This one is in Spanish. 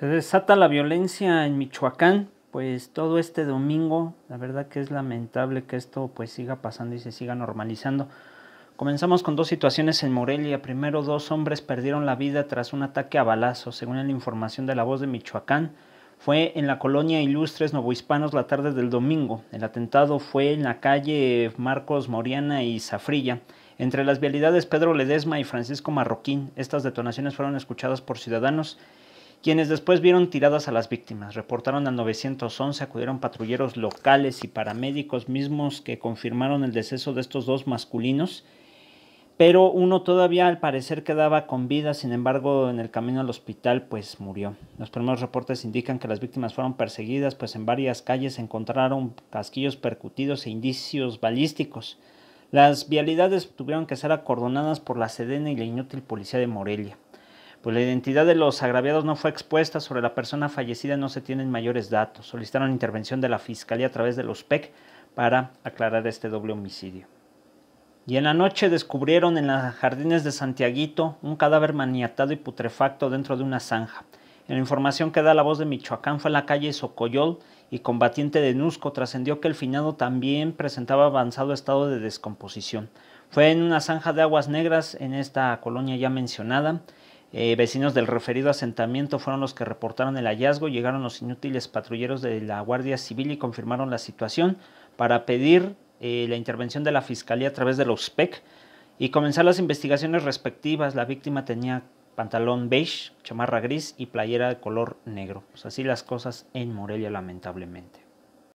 Se desata la violencia en Michoacán, pues todo este domingo, la verdad que es lamentable que esto pues siga pasando y se siga normalizando. Comenzamos con dos situaciones en Morelia. Primero, dos hombres perdieron la vida tras un ataque a balazo, según la información de la voz de Michoacán. Fue en la colonia Ilustres Novohispanos la tarde del domingo. El atentado fue en la calle Marcos Moriana y Zafrilla. Entre las vialidades Pedro Ledesma y Francisco Marroquín, estas detonaciones fueron escuchadas por ciudadanos quienes después vieron tiradas a las víctimas. Reportaron al 911, acudieron patrulleros locales y paramédicos mismos que confirmaron el deceso de estos dos masculinos, pero uno todavía al parecer quedaba con vida, sin embargo en el camino al hospital pues murió. Los primeros reportes indican que las víctimas fueron perseguidas, pues en varias calles se encontraron casquillos percutidos e indicios balísticos. Las vialidades tuvieron que ser acordonadas por la Sedena y la inútil policía de Morelia. Pues la identidad de los agraviados no fue expuesta sobre la persona fallecida, no se tienen mayores datos. Solicitaron intervención de la Fiscalía a través de los PEC para aclarar este doble homicidio. Y en la noche descubrieron en las jardines de Santiaguito un cadáver maniatado y putrefacto dentro de una zanja. En la información que da la voz de Michoacán fue en la calle Socoyol y combatiente de Nusco trascendió que el finado también presentaba avanzado estado de descomposición. Fue en una zanja de aguas negras en esta colonia ya mencionada eh, vecinos del referido asentamiento fueron los que reportaron el hallazgo, llegaron los inútiles patrulleros de la Guardia Civil y confirmaron la situación para pedir eh, la intervención de la Fiscalía a través de los PEC y comenzar las investigaciones respectivas. La víctima tenía pantalón beige, chamarra gris y playera de color negro. Pues así las cosas en Morelia lamentablemente.